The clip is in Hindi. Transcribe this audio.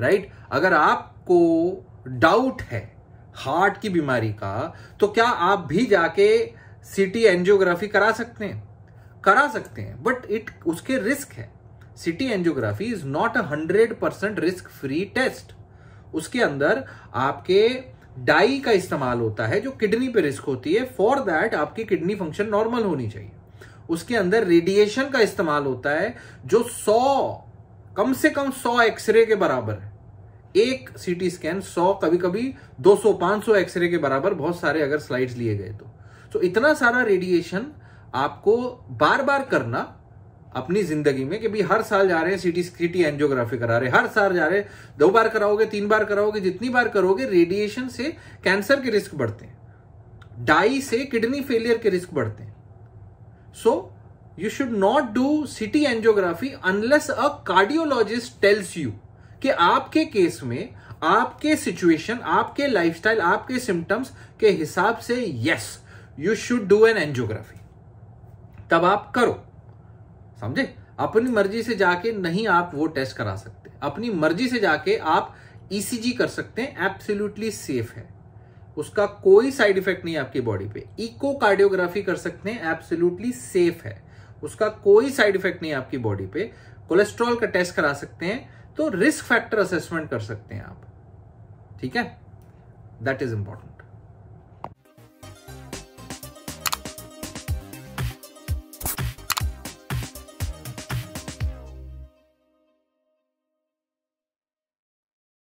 राइट अगर आपको डाउट है हार्ट की बीमारी का तो क्या आप भी जाके सिटी एंजियोग्राफी करा सकते हैं करा सकते हैं बट इट उसके रिस्क है CT angiography is not a hundred percent risk free test उसके अंदर आपके डाई का इस्तेमाल होता है जो किडनी पे रिस्क होती है फॉर दैट आपकी किडनी फंक्शन नॉर्मल होनी चाहिए उसके अंदर रेडिएशन का इस्तेमाल होता है जो सौ कम से कम सौ एक्सरे के बराबर है एक सीटी स्कैन 100 कभी कभी 200 500 एक्सरे के बराबर बहुत सारे अगर स्लाइड्स लिए गए तो तो इतना सारा रेडिएशन आपको बार बार करना अपनी जिंदगी में कि भाई हर साल जा रहे हैं सीटी सीटी एंजियोग्राफी करा रहे हर साल जा रहे दो बार कराओगे तीन बार कराओगे जितनी बार करोगे रेडिएशन से कैंसर के रिस्क बढ़ते हैं डाई से किडनी फेलियर के रिस्क बढ़ते हैं so so, you should not do CT angiography unless a cardiologist tells you कि आपके केस में आपके सिचुएशन आपके लाइफस्टाइल आपके सिम्टम्स के हिसाब से yes you should do an angiography तब आप करो समझे अपनी मर्जी से जाके नहीं आप वो टेस्ट करा सकते अपनी मर्जी से जाके आप ईसीजी e कर सकते हैं एब्सोल्युटली सेफ है उसका कोई साइड इफेक्ट नहीं आपकी बॉडी पे इको कार्डियोग्राफी कर सकते हैं एब्सोल्युटली सेफ है उसका कोई साइड इफेक्ट नहीं है आपकी बॉडी पे कोलेस्ट्रॉल का टेस्ट करा सकते हैं तो रिस्क फैक्टर असेसमेंट कर सकते हैं आप ठीक है दैट इज इंपॉर्टेंट